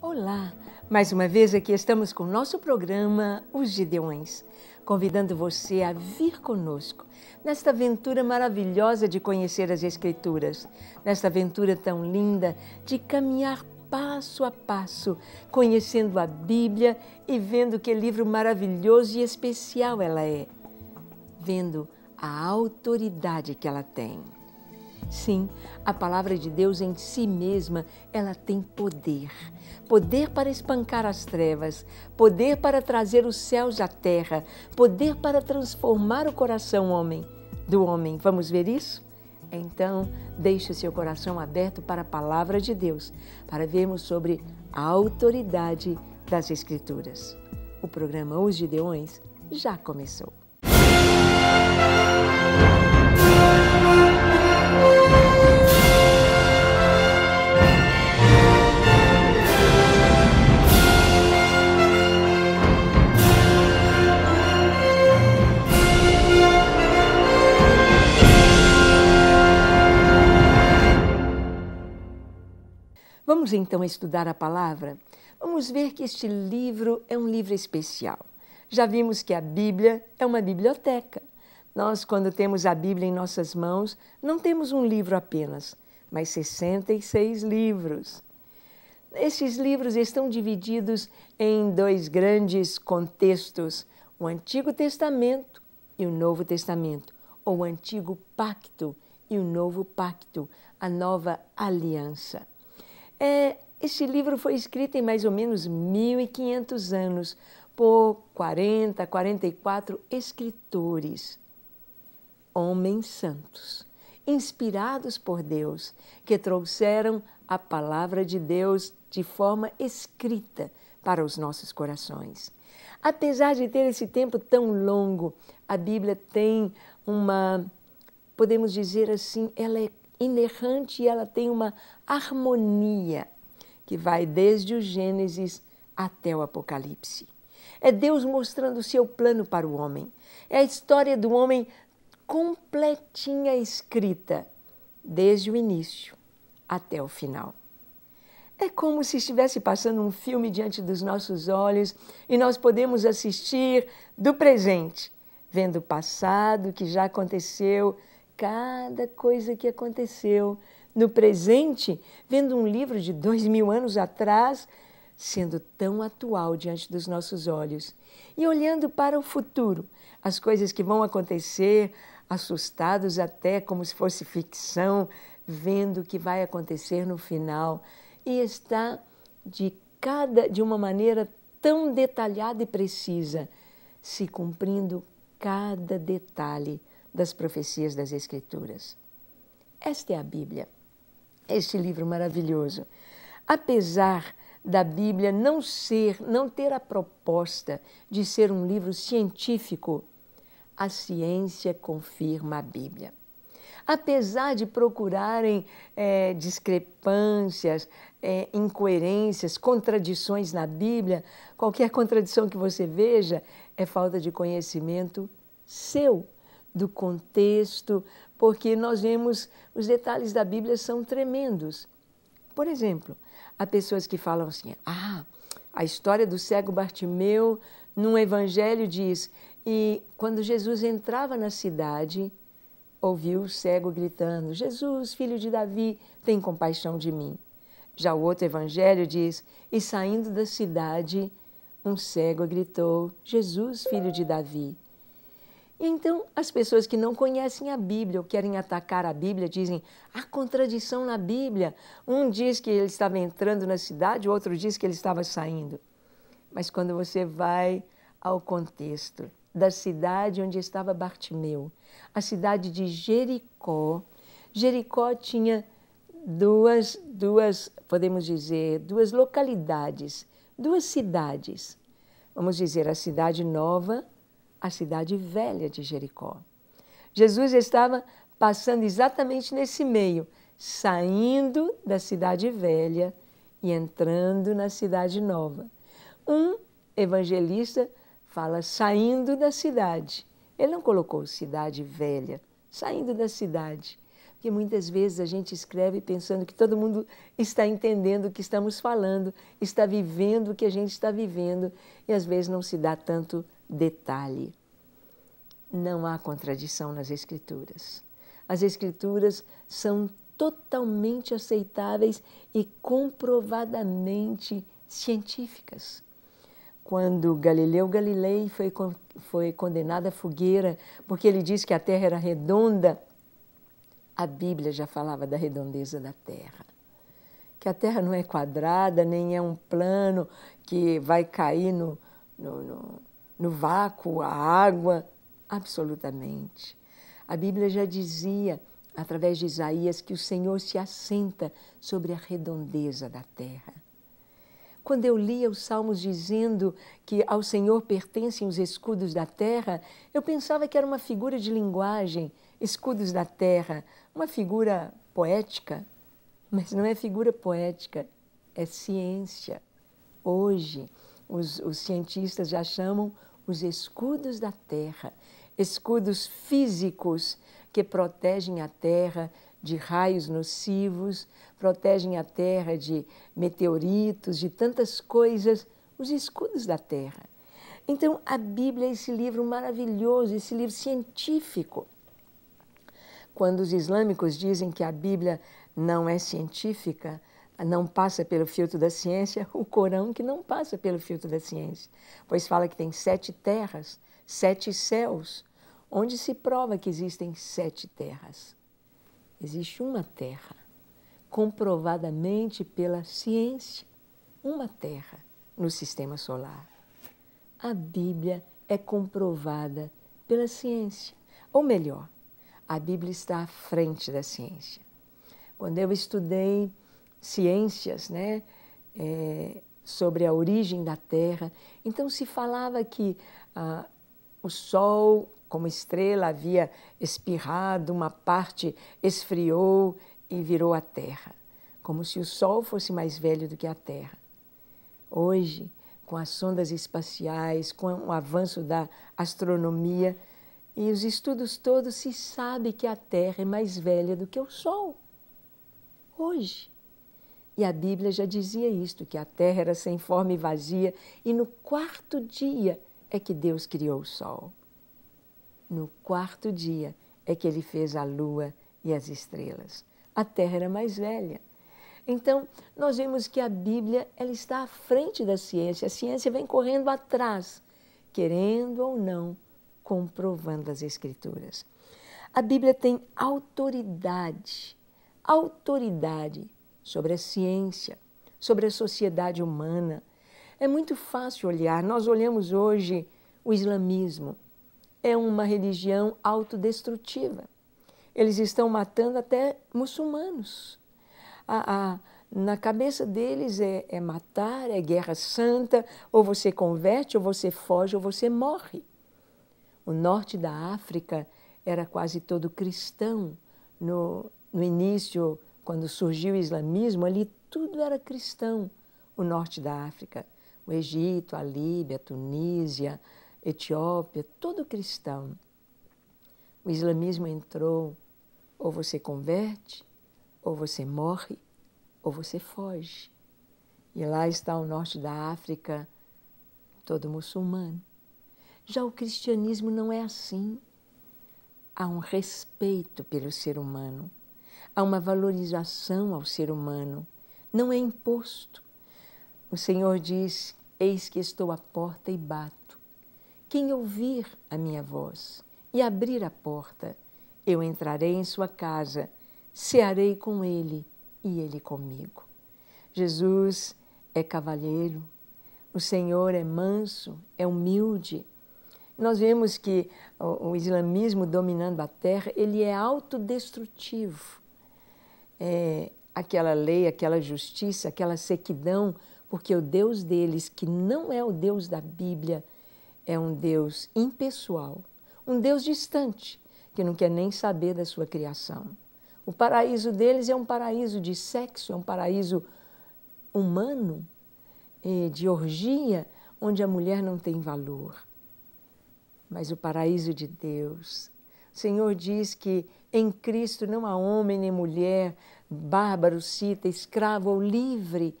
Olá! Mais uma vez aqui estamos com o nosso programa Os Gideões, convidando você a vir conosco nesta aventura maravilhosa de conhecer as Escrituras, nesta aventura tão linda de caminhar passo a passo, conhecendo a Bíblia e vendo que livro maravilhoso e especial ela é, vendo a autoridade que ela tem. Sim, a palavra de Deus em si mesma, ela tem poder. Poder para espancar as trevas, poder para trazer os céus à terra, poder para transformar o coração homem do homem. Vamos ver isso? Então, deixe seu coração aberto para a palavra de Deus, para vermos sobre a autoridade das escrituras. O programa Os Gideões já começou. Música então a estudar a palavra, vamos ver que este livro é um livro especial. Já vimos que a Bíblia é uma biblioteca. Nós, quando temos a Bíblia em nossas mãos, não temos um livro apenas, mas 66 livros. Esses livros estão divididos em dois grandes contextos: o Antigo Testamento e o Novo Testamento, ou o Antigo Pacto e o Novo Pacto, a nova aliança. É, este livro foi escrito em mais ou menos 1500 anos por 40, 44 escritores, homens santos, inspirados por Deus, que trouxeram a palavra de Deus de forma escrita para os nossos corações. Apesar de ter esse tempo tão longo, a Bíblia tem uma, podemos dizer assim, ela é inerrante e ela tem uma harmonia que vai desde o Gênesis até o Apocalipse. É Deus mostrando o seu plano para o homem. É a história do homem completinha escrita, desde o início até o final. É como se estivesse passando um filme diante dos nossos olhos e nós podemos assistir do presente, vendo o passado que já aconteceu, cada coisa que aconteceu no presente, vendo um livro de dois mil anos atrás sendo tão atual diante dos nossos olhos, e olhando para o futuro, as coisas que vão acontecer, assustados até como se fosse ficção, vendo o que vai acontecer no final, e está de cada de uma maneira tão detalhada e precisa, se cumprindo cada detalhe das profecias das Escrituras. Esta é a Bíblia, este livro maravilhoso. Apesar da Bíblia não ser, não ter a proposta de ser um livro científico, a ciência confirma a Bíblia. Apesar de procurarem é, discrepâncias, é, incoerências, contradições na Bíblia, qualquer contradição que você veja é falta de conhecimento seu do contexto, porque nós vemos os detalhes da Bíblia são tremendos. Por exemplo, há pessoas que falam assim: ah, a história do cego Bartimeu num evangelho diz, e quando Jesus entrava na cidade, ouviu o cego gritando: Jesus, filho de Davi, tem compaixão de mim. Já o outro evangelho diz: E saindo da cidade, um cego gritou: Jesus, filho de Davi. Então, as pessoas que não conhecem a Bíblia ou querem atacar a Bíblia dizem: há contradição na Bíblia. Um diz que ele estava entrando na cidade, o outro diz que ele estava saindo. Mas quando você vai ao contexto da cidade onde estava Bartimeu, a cidade de Jericó, Jericó tinha duas, duas, podemos dizer, duas localidades, duas cidades. Vamos dizer a cidade nova a cidade velha de Jericó. Jesus estava passando exatamente nesse meio, saindo da cidade velha e entrando na cidade nova. Um evangelista fala saindo da cidade. Ele não colocou cidade velha, saindo da cidade. Porque muitas vezes a gente escreve pensando que todo mundo está entendendo o que estamos falando, está vivendo o que a gente está vivendo, e às vezes não se dá tanto Detalhe: não há contradição nas Escrituras. As Escrituras são totalmente aceitáveis e comprovadamente científicas. Quando Galileu Galilei foi, foi condenado à fogueira porque ele disse que a Terra era redonda, a Bíblia já falava da redondeza da Terra. Que a Terra não é quadrada, nem é um plano que vai cair no, no, no no vácuo, a água? Absolutamente. A Bíblia já dizia, através de Isaías, que o Senhor se assenta sobre a redondeza da terra. Quando eu lia os salmos dizendo que ao Senhor pertencem os escudos da terra, eu pensava que era uma figura de linguagem, escudos da terra, uma figura poética. Mas não é figura poética, é ciência. Hoje, os, os cientistas já chamam os escudos da terra, escudos físicos que protegem a terra de raios nocivos, protegem a terra de meteoritos, de tantas coisas, os escudos da terra. Então, a Bíblia é esse livro maravilhoso, esse livro científico. Quando os islâmicos dizem que a Bíblia não é científica, não passa pelo filtro da ciência, o Corão que não passa pelo filtro da ciência, pois fala que tem sete terras, sete céus, onde se prova que existem sete terras. Existe uma terra, comprovadamente pela ciência, uma terra no sistema solar. A Bíblia é comprovada pela ciência, ou melhor, a Bíblia está à frente da ciência. Quando eu estudei ciências, né? É, sobre a origem da Terra. Então se falava que ah, o Sol, como estrela, havia espirrado, uma parte esfriou e virou a Terra, como se o Sol fosse mais velho do que a Terra. Hoje, com as sondas espaciais, com o avanço da astronomia e os estudos todos, se sabe que a Terra é mais velha do que o Sol. Hoje. E a Bíblia já dizia isto, que a terra era sem forma e vazia, e no quarto dia é que Deus criou o sol. No quarto dia é que ele fez a lua e as estrelas. A terra era mais velha. Então, nós vemos que a Bíblia ela está à frente da ciência. A ciência vem correndo atrás, querendo ou não, comprovando as Escrituras. A Bíblia tem autoridade, autoridade sobre a ciência, sobre a sociedade humana. É muito fácil olhar. Nós olhamos hoje o islamismo. É uma religião autodestrutiva. Eles estão matando até muçulmanos. A, a, na cabeça deles é, é matar, é guerra santa, ou você converte, ou você foge, ou você morre. O norte da África era quase todo cristão no, no início quando surgiu o islamismo, ali tudo era cristão. O norte da África, o Egito, a Líbia, a Tunísia, a Etiópia, tudo cristão. O islamismo entrou, ou você converte, ou você morre, ou você foge. E lá está o norte da África, todo muçulmano. Já o cristianismo não é assim. Há um respeito pelo ser humano, Há uma valorização ao ser humano, não é imposto. O Senhor diz: Eis que estou à porta e bato. Quem ouvir a minha voz e abrir a porta, eu entrarei em sua casa, cearei com ele e ele comigo. Jesus é cavalheiro, o Senhor é manso, é humilde. Nós vemos que o islamismo dominando a terra, ele é autodestrutivo é, aquela lei, aquela justiça, aquela sequidão, porque o Deus deles, que não é o Deus da Bíblia, é um Deus impessoal, um Deus distante, que não quer nem saber da sua criação. O paraíso deles é um paraíso de sexo, é um paraíso humano, é, de orgia, onde a mulher não tem valor. Mas o paraíso de Deus o Senhor diz que em Cristo não há homem nem mulher, bárbaro, cita, escravo ou livre,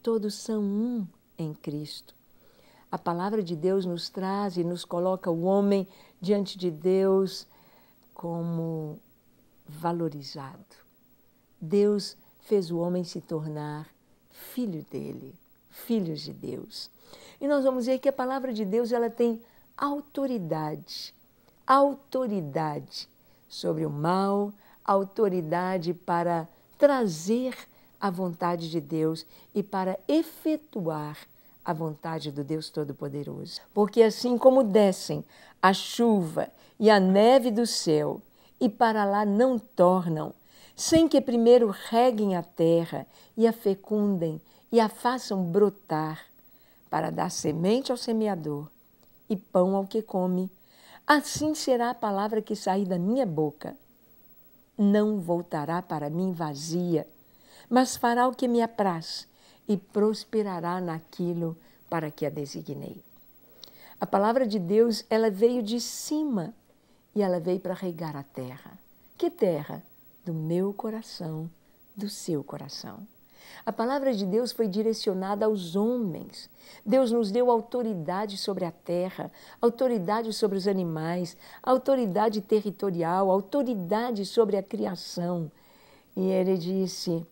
todos são um em Cristo. A palavra de Deus nos traz e nos coloca o homem diante de Deus como valorizado. Deus fez o homem se tornar filho dele, filhos de Deus. E nós vamos ver que a palavra de Deus ela tem autoridade autoridade sobre o mal, autoridade para trazer a vontade de Deus e para efetuar a vontade do Deus Todo-Poderoso. Porque assim como descem a chuva e a neve do céu e para lá não tornam, sem que primeiro reguem a terra e a fecundem e a façam brotar, para dar semente ao semeador e pão ao que come, Assim será a palavra que sair da minha boca. Não voltará para mim vazia, mas fará o que me apraz e prosperará naquilo para que a designei. A palavra de Deus, ela veio de cima e ela veio para regar a terra. Que terra? Do meu coração, do seu coração. A palavra de Deus foi direcionada aos homens. Deus nos deu autoridade sobre a terra, autoridade sobre os animais, autoridade territorial, autoridade sobre a criação. E ele disse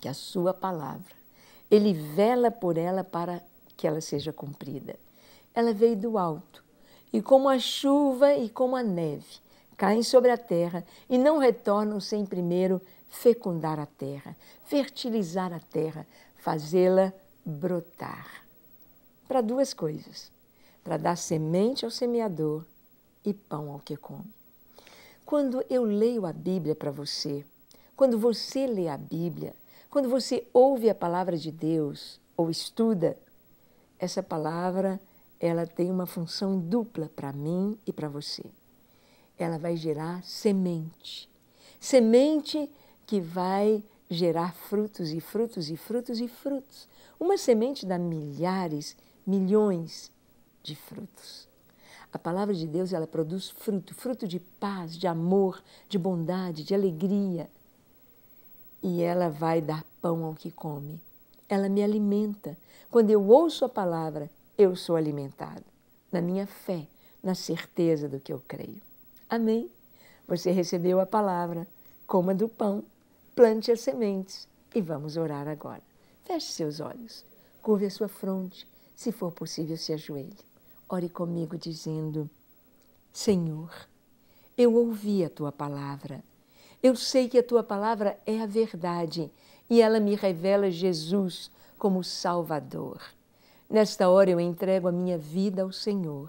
que a sua palavra, ele vela por ela para que ela seja cumprida. Ela veio do alto, e como a chuva e como a neve, caem sobre a terra e não retornam sem primeiro fecundar a terra, fertilizar a terra, fazê-la brotar. Para duas coisas: para dar semente ao semeador e pão ao que come. Quando eu leio a Bíblia para você, quando você lê a Bíblia, quando você ouve a palavra de Deus ou estuda, essa palavra ela tem uma função dupla para mim e para você. Ela vai gerar semente. Semente que vai gerar frutos e frutos e frutos e frutos. Uma semente dá milhares, milhões de frutos. A palavra de Deus, ela produz fruto, fruto de paz, de amor, de bondade, de alegria. E ela vai dar pão ao que come. Ela me alimenta. Quando eu ouço a palavra, eu sou alimentado na minha fé, na certeza do que eu creio. Amém. Você recebeu a palavra coma do pão, plante as sementes e vamos orar agora. Feche seus olhos, curve a sua fronte, se for possível, se ajoelhe. Ore comigo, dizendo: Senhor, eu ouvi a tua palavra. Eu sei que a tua palavra é a verdade e ela me revela Jesus como Salvador. Nesta hora eu entrego a minha vida ao Senhor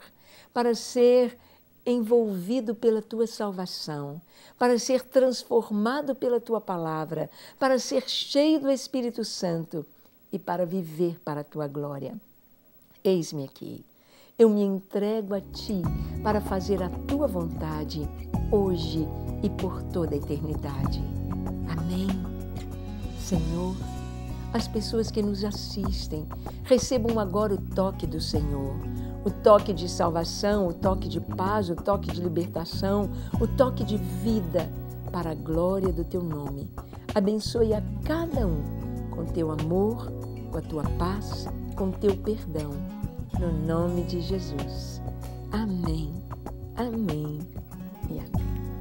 para ser envolvido pela tua salvação, para ser transformado pela tua palavra, para ser cheio do Espírito Santo e para viver para a tua glória. Eis-me aqui. Eu me entrego a ti para fazer a tua vontade hoje e por toda a eternidade. Amém. Senhor, as pessoas que nos assistem recebam agora o toque do Senhor o toque de salvação, o toque de paz, o toque de libertação, o toque de vida para a glória do teu nome. Abençoe a cada um com teu amor, com a tua paz, com teu perdão. No nome de Jesus. Amém, amém e amém.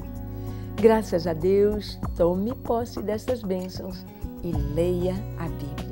Graças a Deus, tome posse dessas bênçãos e leia a Bíblia